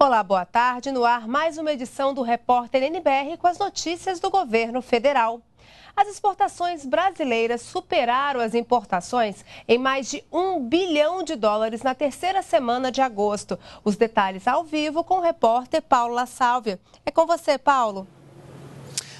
Olá, boa tarde. No ar, mais uma edição do Repórter NBR com as notícias do governo federal. As exportações brasileiras superaram as importações em mais de um bilhão de dólares na terceira semana de agosto. Os detalhes ao vivo com o repórter Paulo La Sálvia. É com você, Paulo.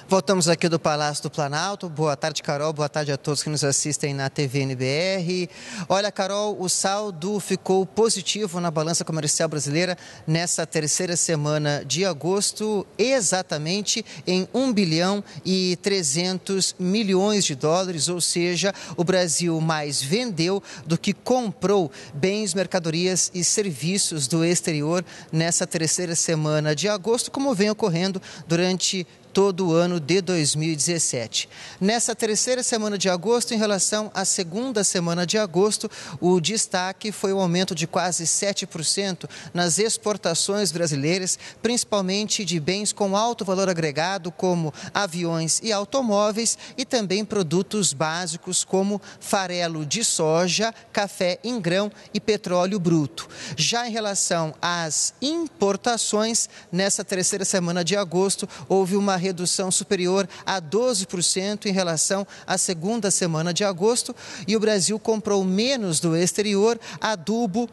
Voltamos aqui do Palácio do Planalto. Boa tarde, Carol. Boa tarde a todos que nos assistem na TV NBR. Olha, Carol, o saldo ficou positivo na balança comercial brasileira nessa terceira semana de agosto, exatamente em 1 bilhão e 300 milhões de dólares, ou seja, o Brasil mais vendeu do que comprou bens, mercadorias e serviços do exterior nessa terceira semana de agosto, como vem ocorrendo durante todo o ano de 2017. Nessa terceira semana de agosto, em relação à segunda semana de agosto, o destaque foi o um aumento de quase 7% nas exportações brasileiras, principalmente de bens com alto valor agregado, como aviões e automóveis, e também produtos básicos como farelo de soja, café em grão e petróleo bruto. Já em relação às importações, nessa terceira semana de agosto, houve uma redução superior a 12% em relação à segunda semana de agosto e o Brasil comprou menos do exterior adubo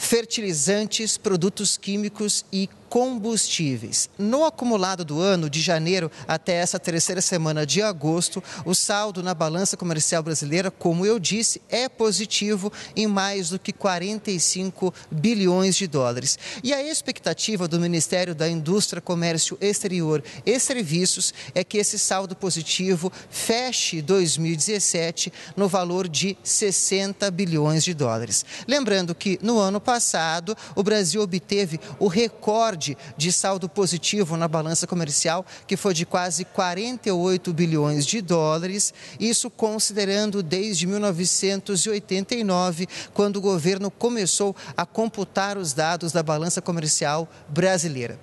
fertilizantes, produtos químicos e combustíveis. No acumulado do ano, de janeiro até essa terceira semana de agosto, o saldo na balança comercial brasileira, como eu disse, é positivo em mais do que 45 bilhões de dólares. E a expectativa do Ministério da Indústria, Comércio Exterior e Serviços é que esse saldo positivo feche 2017 no valor de 60 bilhões de dólares. Lembrando que no ano passado, passado, o Brasil obteve o recorde de saldo positivo na balança comercial, que foi de quase 48 bilhões de dólares, isso considerando desde 1989, quando o governo começou a computar os dados da balança comercial brasileira.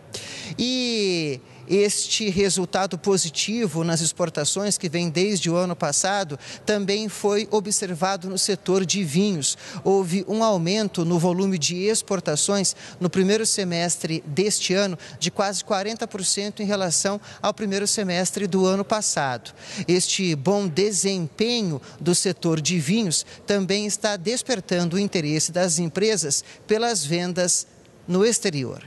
E este resultado positivo nas exportações, que vem desde o ano passado, também foi observado no setor de vinhos. Houve um aumento no volume de exportações no primeiro semestre deste ano de quase 40% em relação ao primeiro semestre do ano passado. Este bom desempenho do setor de vinhos também está despertando o interesse das empresas pelas vendas no exterior.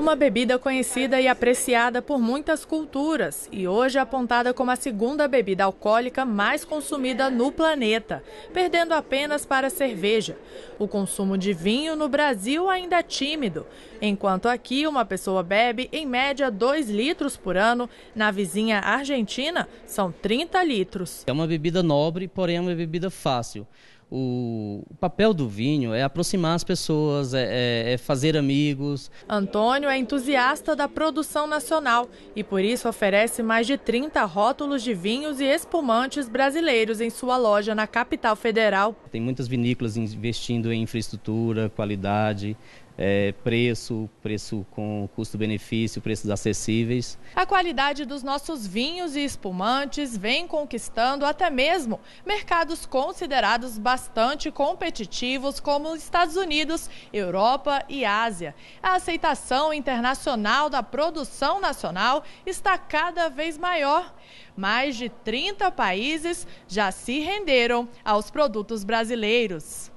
Uma bebida conhecida e apreciada por muitas culturas e hoje apontada como a segunda bebida alcoólica mais consumida no planeta, perdendo apenas para a cerveja. O consumo de vinho no Brasil ainda é tímido, enquanto aqui uma pessoa bebe em média 2 litros por ano, na vizinha Argentina são 30 litros. É uma bebida nobre, porém é uma bebida fácil o papel do vinho é aproximar as pessoas, é, é, é, fazer amigos. Antônio é entusiasta da produção nacional e por isso oferece mais de 30 rótulos de vinhos e espumantes brasileiros em sua loja na capital federal. Tem muitas vinícolas investindo em infraestrutura, qualidade, é, preço, preço com custo-benefício, preços acessíveis. A qualidade dos nossos vinhos e espumantes vem conquistando até mesmo mercados considerados bastante competitivos, como Estados Unidos, Europa e Ásia. A aceitação internacional da produção nacional está cada vez maior. Mais de 30 países já se renderam aos produtos brasileiros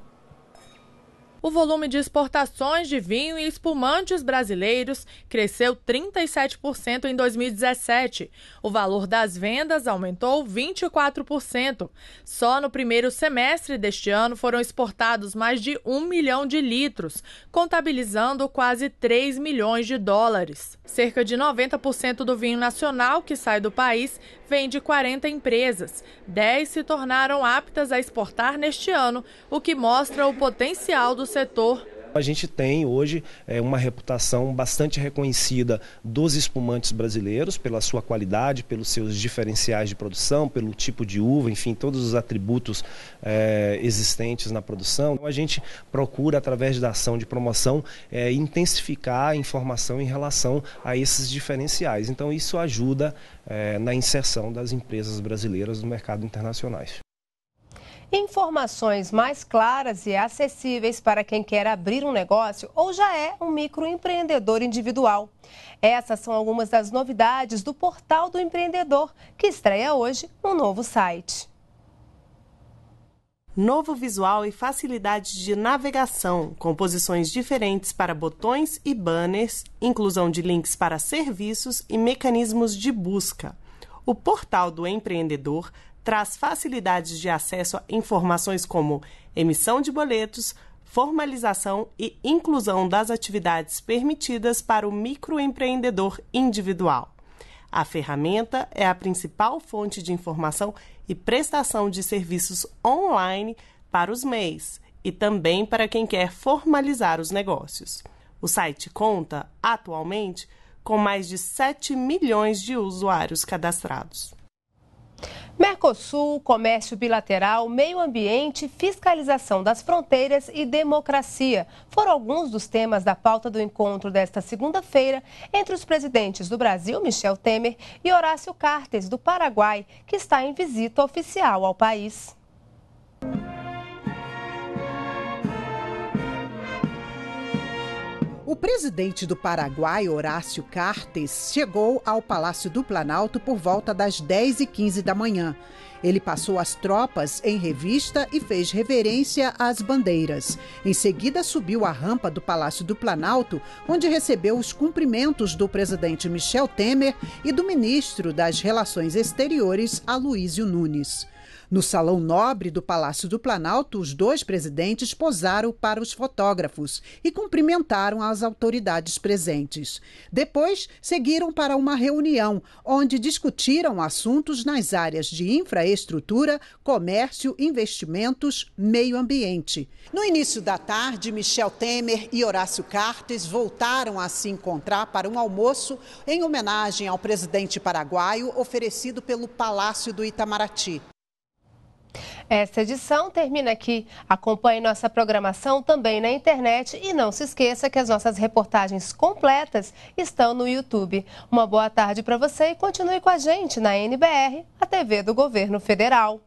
o volume de exportações de vinho e espumantes brasileiros cresceu 37% em 2017. O valor das vendas aumentou 24%. Só no primeiro semestre deste ano foram exportados mais de 1 milhão de litros, contabilizando quase 3 milhões de dólares. Cerca de 90% do vinho nacional que sai do país vem de 40 empresas. 10 se tornaram aptas a exportar neste ano, o que mostra o potencial do setor? A gente tem hoje é, uma reputação bastante reconhecida dos espumantes brasileiros pela sua qualidade, pelos seus diferenciais de produção, pelo tipo de uva, enfim, todos os atributos é, existentes na produção. Então, a gente procura, através da ação de promoção, é, intensificar a informação em relação a esses diferenciais. Então, isso ajuda é, na inserção das empresas brasileiras no mercado internacionais. Informações mais claras e acessíveis para quem quer abrir um negócio ou já é um microempreendedor individual. Essas são algumas das novidades do Portal do Empreendedor, que estreia hoje um novo site. Novo visual e facilidade de navegação, composições diferentes para botões e banners, inclusão de links para serviços e mecanismos de busca. O portal do empreendedor traz facilidades de acesso a informações como emissão de boletos, formalização e inclusão das atividades permitidas para o microempreendedor individual. A ferramenta é a principal fonte de informação e prestação de serviços online para os MEIs e também para quem quer formalizar os negócios. O site conta, atualmente, com mais de 7 milhões de usuários cadastrados. Mercosul, comércio bilateral, meio ambiente, fiscalização das fronteiras e democracia foram alguns dos temas da pauta do encontro desta segunda-feira entre os presidentes do Brasil, Michel Temer, e Horácio Cartes, do Paraguai, que está em visita oficial ao país. O presidente do Paraguai, Horácio Cartes, chegou ao Palácio do Planalto por volta das 10h15 da manhã. Ele passou as tropas em revista e fez reverência às bandeiras. Em seguida, subiu a rampa do Palácio do Planalto, onde recebeu os cumprimentos do presidente Michel Temer e do ministro das Relações Exteriores, Aloísio Nunes. No salão nobre do Palácio do Planalto, os dois presidentes posaram para os fotógrafos e cumprimentaram as autoridades presentes. Depois, seguiram para uma reunião onde discutiram assuntos nas áreas de infraestrutura, comércio, investimentos, meio ambiente. No início da tarde, Michel Temer e Horácio Cartes voltaram a se encontrar para um almoço em homenagem ao presidente paraguaio oferecido pelo Palácio do Itamaraty. Esta edição termina aqui. Acompanhe nossa programação também na internet e não se esqueça que as nossas reportagens completas estão no YouTube. Uma boa tarde para você e continue com a gente na NBR, a TV do Governo Federal.